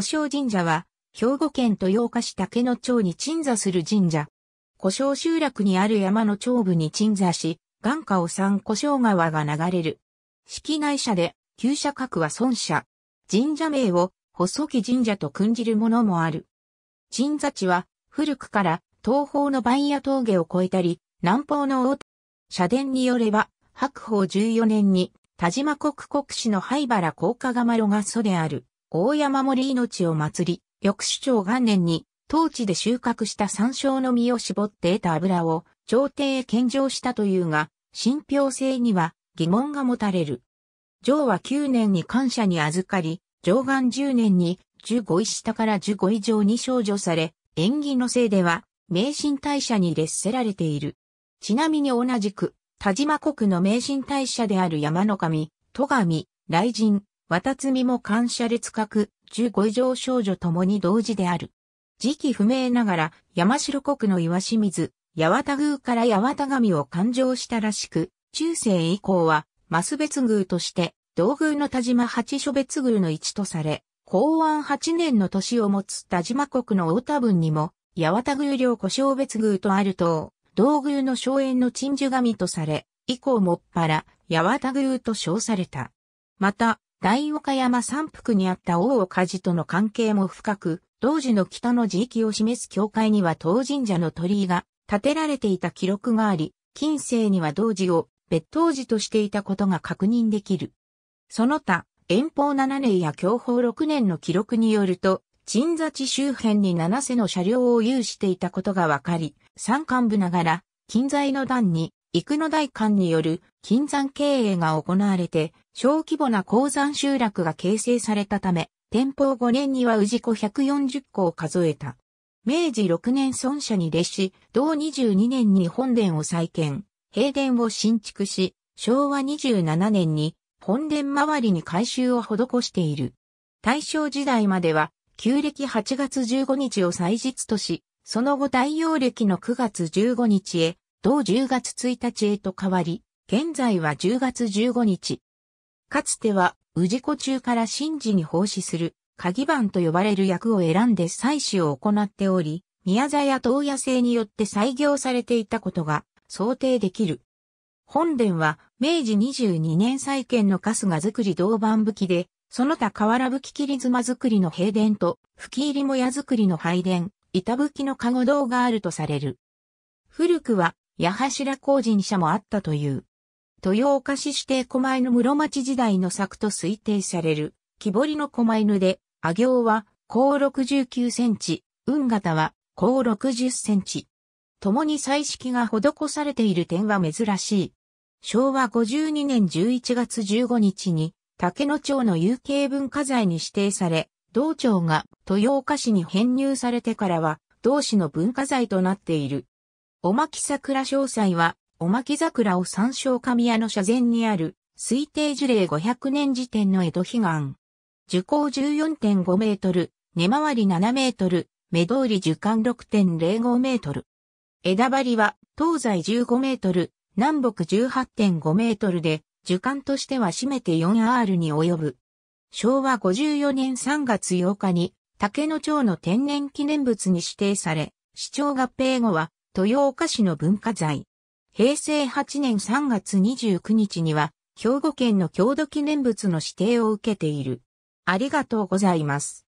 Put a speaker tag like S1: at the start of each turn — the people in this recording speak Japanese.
S1: 古生神社は、兵庫県豊岡市竹野町に鎮座する神社。古生集落にある山の頂部に鎮座し、眼下を三古生川が流れる。式内社で、旧社格は孫社。神社名を、細木神社と訓じるものもある。鎮座地は、古くから、東方の番屋峠を越えたり、南方の大社殿によれば、白鵬14年に、田島国国市の灰原甲賀釜炉が祖である。大山森命を祭り、翌首長元年に、当地で収穫した山椒の実を絞って得た油を、朝廷へ献上したというが、信憑性には疑問が持たれる。上は9年に感謝に預かり、上元10年に15位下から15位上に少女され、縁起のせいでは、名神大社に列せられている。ちなみに同じく、田島国の名神大社である山の神、戸神、雷神、渡みも感謝列格、十五以上少女ともに同時である。時期不明ながら、山城国の岩清水、八幡宮から八幡神を勘定したらしく、中世以降は、マ別宮として、道宮の田島八所別宮の一とされ、公安八年の年を持つ田島国の太田分にも、八幡宮領古小別宮とあると、道宮の荘園の鎮守神とされ、以降もっぱら、八幡宮と称された。また、大岡山山腹にあった大岡寺との関係も深く、同時の北の地域を示す教会には当神社の鳥居が建てられていた記録があり、近世には同時を別当寺としていたことが確認できる。その他、遠方7年や享保6年の記録によると、鎮座地周辺に7世の車両を有していたことがわかり、山間部ながら、近在の段に陸の大官による金山経営が行われて、小規模な鉱山集落が形成されたため、天保5年には治湖140個を数えた。明治6年孫社に列し、同22年に本殿を再建、平殿を新築し、昭和27年に本殿周りに改修を施している。大正時代までは、旧暦8月15日を祭日とし、その後大陽暦の9月15日へ同10月1日へと変わり、現在は10月15日。かつては、治湖中から神事に奉仕する、鍵番と呼ばれる役を選んで祭祀を行っており、宮座や東野制によって採行されていたことが想定できる。本殿は明治22年再建の春日造り銅板武器で、その他瓦武器切り妻作りの平殿と、吹き入りもや作りの拝殿、板武器の籠堂があるとされる。古くは八柱工人者もあったという。豊岡市指定狛犬室町時代の作と推定される、木彫りの狛犬で、あ行は高69センチ、運型は高60センチ。共に彩色が施されている点は珍しい。昭和52年11月15日に、竹野町の有形文化財に指定され、同町が豊岡市に編入されてからは、同市の文化財となっている。おまき桜詳細は、おまき桜を参照神谷の社前にある、推定樹齢500年時点の江戸悲願。樹高14.5メートル、根回り7メートル、目通り樹間6.05メートル。枝張りは、東西15メートル、南北18.5メートルで、樹間としては占めて 4R に及ぶ。昭和54年3月8日に、竹野町の天然記念物に指定され、市長合併後は、豊岡市の文化財。平成8年3月29日には、兵庫県の郷土記念物の指定を受けている。ありがとうございます。